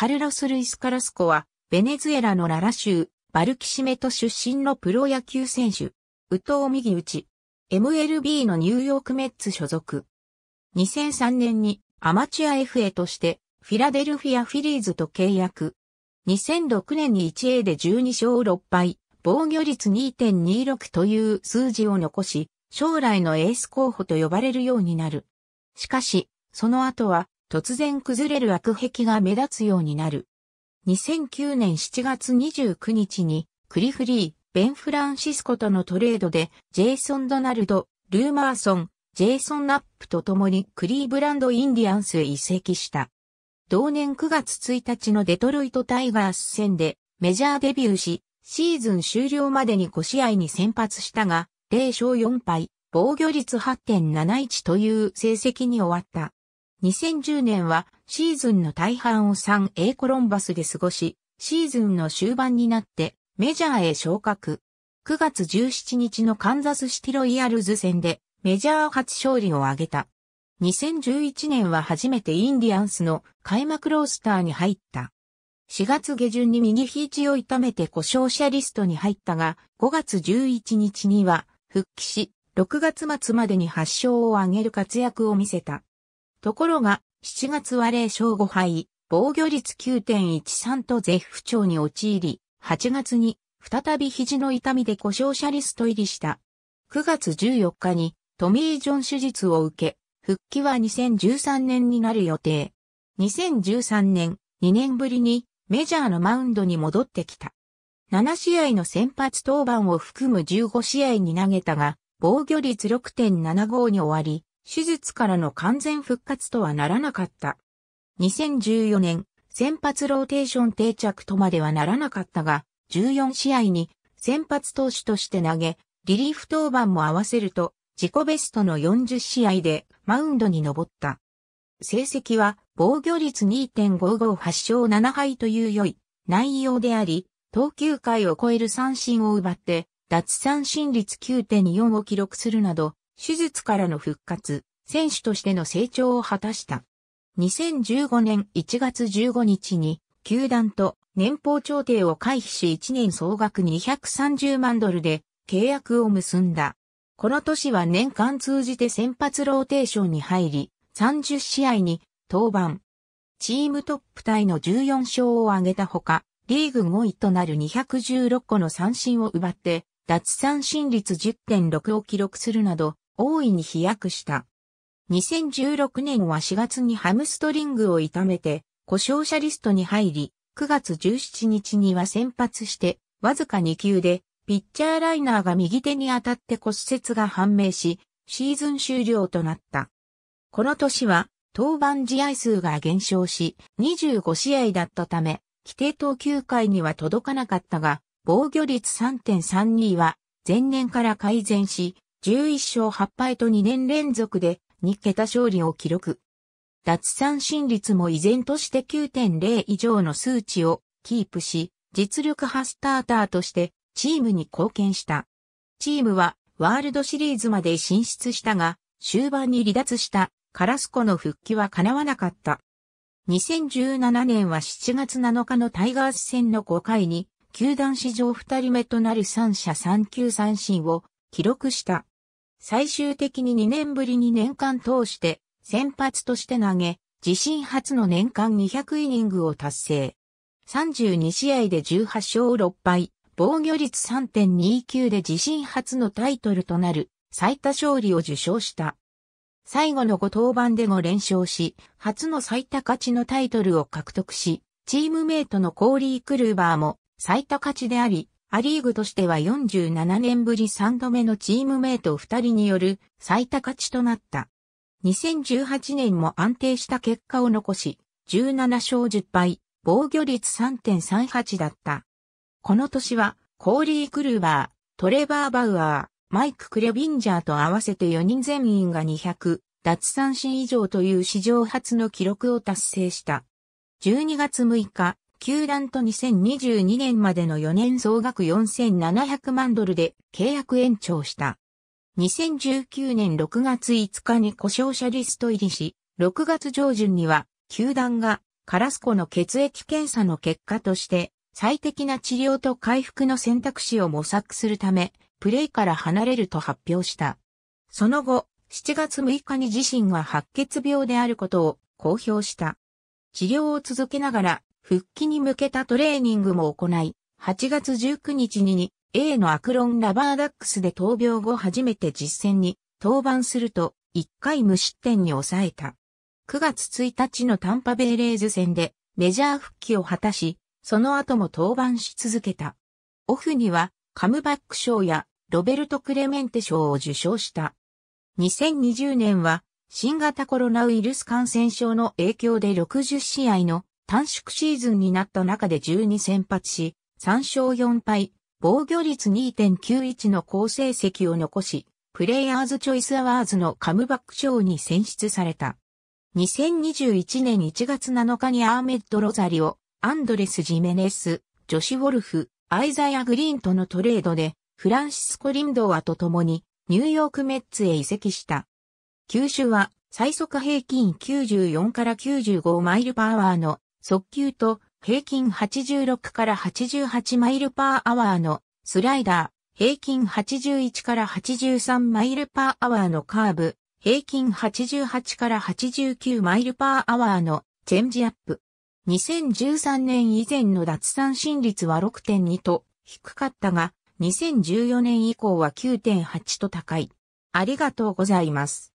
カルロス・ルイス・カラスコは、ベネズエラのララ州、バルキシメト出身のプロ野球選手、宇藤右打ち、MLB のニューヨークメッツ所属。2003年にアマチュア FA としてフィラデルフィアフィリーズと契約。2006年に 1A で12勝6敗、防御率2.26という数字を残し、将来のエース候補と呼ばれるようになる。しかし、その後は突然崩れる悪壁が目立つようになる。2009年7月29日に、クリフリー、ベン・フランシスコとのトレードで、ジェイソン・ドナルド、ルーマーソン、ジェイソン・ナップと共にクリーブランド・インディアンスへ移籍した。同年9月1日のデトロイト・タイガース戦でメジャーデビューし、シーズン終了までに5試合に先発したが、0勝4敗、防御率8.71という成績に終わった。2010年はシーズンの大半を 3A コロンバスで過ごし、シーズンの終盤になってメジャーへ昇格。9月17日のカンザスシティロイヤルズ戦でメジャー初勝利を挙げた。2011年は初めてインディアンスの開幕ロースターに入った。4月下旬に右肘を痛めて故障者リストに入ったが、5月11日には復帰し、6月末までに8勝を挙げる活躍を見せた。ところが、7月は0勝5敗、防御率9.13と絶不調に陥り、8月に再び肘の痛みで故障者リスト入りした。9月14日にトミー・ジョン手術を受け、復帰は2013年になる予定。2013年、2年ぶりにメジャーのマウンドに戻ってきた。7試合の先発登板を含む15試合に投げたが、防御率6.75に終わり、手術からの完全復活とはならなかった。2014年、先発ローテーション定着とまではならなかったが、14試合に先発投手として投げ、リリーフ登板も合わせると、自己ベストの40試合でマウンドに登った。成績は防御率2.558勝7敗という良い内容であり、投球回を超える三振を奪って、脱三振率9.4を記録するなど、手術からの復活、選手としての成長を果たした。2015年1月15日に、球団と年俸調停を回避し1年総額230万ドルで契約を結んだ。この年は年間通じて先発ローテーションに入り、30試合に登板。チームトップタイの14勝を挙げたほか、リーグ5位となる216個の三振を奪って、脱三振率10.6を記録するなど、大いに飛躍した。2016年は4月にハムストリングを痛めて、故障者リストに入り、9月17日には先発して、わずか2球で、ピッチャーライナーが右手に当たって骨折が判明し、シーズン終了となった。この年は、登板試合数が減少し、25試合だったため、規定投球回には届かなかったが、防御率3.32は、前年から改善し、11勝8敗と2年連続で2桁勝利を記録。脱三振率も依然として9.0以上の数値をキープし、実力派スターターとしてチームに貢献した。チームはワールドシリーズまで進出したが、終盤に離脱したカラスコの復帰は叶わなかった。2017年は7月7日のタイガース戦の5回に、球団史上2人目となる三者三球三振を記録した。最終的に2年ぶりに年間通して先発として投げ、自身初の年間200イニングを達成。32試合で18勝6敗、防御率3.29で自身初のタイトルとなる最多勝利を受賞した。最後の5登板で5連勝し、初の最多勝ちのタイトルを獲得し、チームメイトのコーリー・クルーバーも最多勝ちであり、アリーグとしては47年ぶり3度目のチームメイト2人による最多勝ちとなった。2018年も安定した結果を残し、17勝10敗、防御率3.38だった。この年は、コーリー・クルーバー、トレバー・バウアー、マイク・クレビンジャーと合わせて4人全員が200、脱三振以上という史上初の記録を達成した。12月6日、球団と2022年までの4年総額4700万ドルで契約延長した。2019年6月5日に故障者リスト入りし、6月上旬には球団がカラスコの血液検査の結果として最適な治療と回復の選択肢を模索するため、プレイから離れると発表した。その後、7月6日に自身が白血病であることを公表した。治療を続けながら復帰に向けたトレーニングも行い、8月19日に A のアクロンラバーダックスで闘病後初めて実戦に登板すると1回無失点に抑えた。9月1日のタンパベイレーズ戦でメジャー復帰を果たし、その後も登板し続けた。オフにはカムバック賞やロベルト・クレメンテ賞を受賞した。2020年は新型コロナウイルス感染症の影響で60試合の短縮シーズンになった中で12先発し、3勝4敗、防御率2.91の好成績を残し、プレイヤーズチョイスアワーズのカムバック賞に選出された。2021年1月7日にアーメッド・ロザリオ、アンドレス・ジメネス、ジョシ・ウォルフ、アイザイア・グリーンとのトレードで、フランシスコ・リンドアと共に、ニューヨーク・メッツへ移籍した。球種は、最速平均94から95マイルパワーの速球と平均86から88マイルパーアワーのスライダー、平均81から83マイルパーアワーのカーブ、平均88から89マイルパーアワーのチェンジアップ。2013年以前の脱三振率は6.2と低かったが、2014年以降は9.8と高い。ありがとうございます。